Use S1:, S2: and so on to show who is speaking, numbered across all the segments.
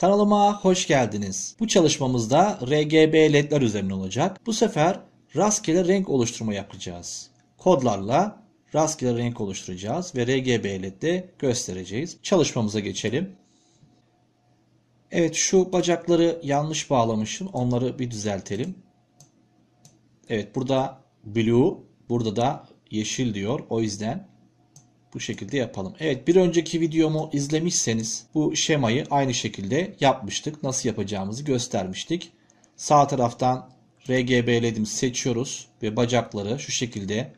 S1: Kanalıma hoş geldiniz. Bu çalışmamızda RGB ledler üzerine olacak. Bu sefer rastgele renk oluşturma yapacağız. Kodlarla rastgele renk oluşturacağız ve RGB ledde göstereceğiz. Çalışmamıza geçelim. Evet şu bacakları yanlış bağlamışım. Onları bir düzeltelim. Evet burada blue, burada da yeşil diyor. O yüzden bu şekilde yapalım. Evet bir önceki videomu izlemişseniz bu şemayı aynı şekilde yapmıştık. Nasıl yapacağımızı göstermiştik. Sağ taraftan RGB RGB'ledim seçiyoruz ve bacakları şu şekilde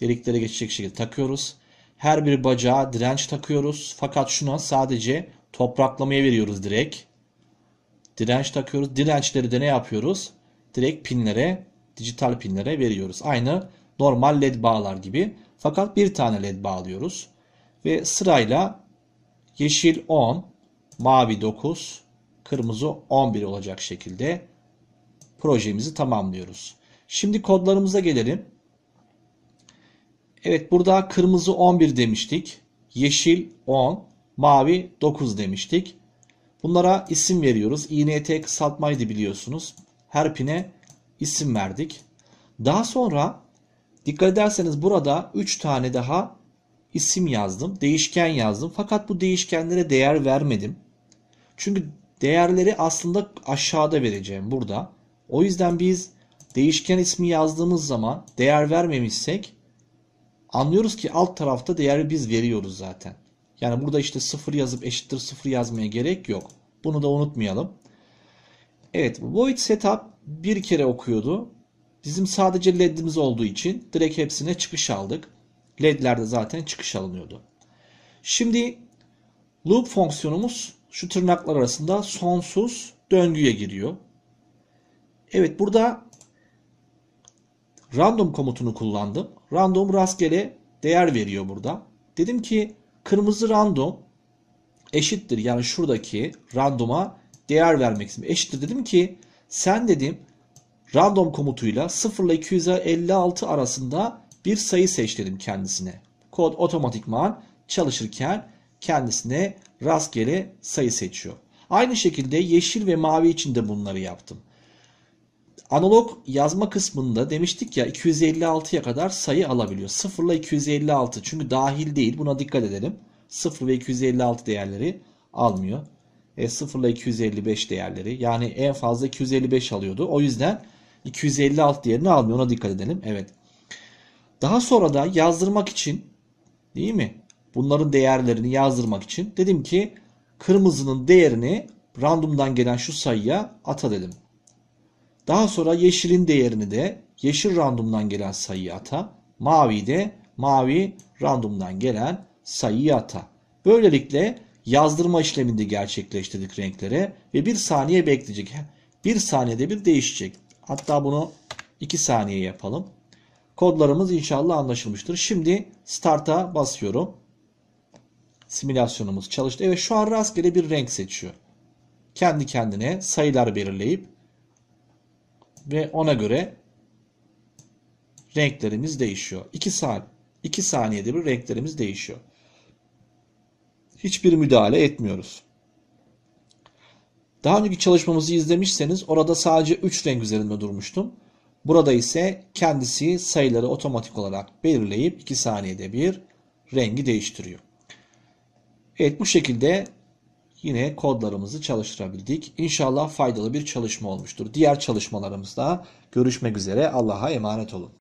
S1: deliklere geçecek şekilde takıyoruz. Her bir bacağa direnç takıyoruz. Fakat şuna sadece topraklamaya veriyoruz direkt. Direnç takıyoruz. Dirençleri de ne yapıyoruz? Direkt pinlere, dijital pinlere veriyoruz. Aynı normal led bağlar gibi. Fakat bir tane led bağlıyoruz. Ve sırayla yeşil 10, mavi 9, kırmızı 11 olacak şekilde projemizi tamamlıyoruz. Şimdi kodlarımıza gelelim. Evet burada kırmızı 11 demiştik. Yeşil 10, mavi 9 demiştik. Bunlara isim veriyoruz. INT kısaltmaydı biliyorsunuz. Her pine isim verdik. Daha sonra Dikkat ederseniz burada 3 tane daha isim yazdım. Değişken yazdım. Fakat bu değişkenlere değer vermedim. Çünkü değerleri aslında aşağıda vereceğim burada. O yüzden biz değişken ismi yazdığımız zaman değer vermemişsek anlıyoruz ki alt tarafta değeri biz veriyoruz zaten. Yani burada işte 0 yazıp eşittir 0 yazmaya gerek yok. Bunu da unutmayalım. Evet void setup bir kere okuyordu. Bizim sadece ledimiz olduğu için direkt hepsine çıkış aldık. Ledlerde zaten çıkış alınıyordu. Şimdi loop fonksiyonumuz şu tırnaklar arasında sonsuz döngüye giriyor. Evet burada random komutunu kullandım. Random rastgele değer veriyor burada. Dedim ki kırmızı random eşittir yani şuradaki randoma değer vermek istedim. Eşittir dedim ki sen dedim Random komutuyla 0 ile 256 arasında bir sayı seç dedim kendisine. Kod otomatikman çalışırken kendisine rastgele sayı seçiyor. Aynı şekilde yeşil ve mavi için de bunları yaptım. Analog yazma kısmında demiştik ya 256'ya kadar sayı alabiliyor. 0 ile 256 çünkü dahil değil buna dikkat edelim. 0 ve 256 değerleri almıyor. E, 0 ile 255 değerleri yani en fazla 255 alıyordu. O yüzden 256 değerini almıyor. Ona dikkat edelim. Evet. Daha sonra da yazdırmak için değil mi? Bunların değerlerini yazdırmak için dedim ki kırmızının değerini randomdan gelen şu sayıya ata dedim. Daha sonra yeşilin değerini de yeşil randomdan gelen sayıya ata. Mavi de mavi randomdan gelen sayıya ata. Böylelikle yazdırma işlemini de gerçekleştirdik renklere ve bir saniye bekleyecek. Bir saniyede bir değişecek. Hatta bunu 2 saniye yapalım. Kodlarımız inşallah anlaşılmıştır. Şimdi Start'a basıyorum. Simülasyonumuz çalıştı. Evet şu an rastgele bir renk seçiyor. Kendi kendine sayılar belirleyip ve ona göre renklerimiz değişiyor. 2 saniye 2 saniyede bir renklerimiz değişiyor. Hiçbir müdahale etmiyoruz. Daha önceki çalışmamızı izlemişseniz orada sadece 3 renk üzerinde durmuştum. Burada ise kendisi sayıları otomatik olarak belirleyip 2 saniyede bir rengi değiştiriyor. Evet bu şekilde yine kodlarımızı çalıştırabildik. İnşallah faydalı bir çalışma olmuştur. Diğer çalışmalarımızda görüşmek üzere. Allah'a emanet olun.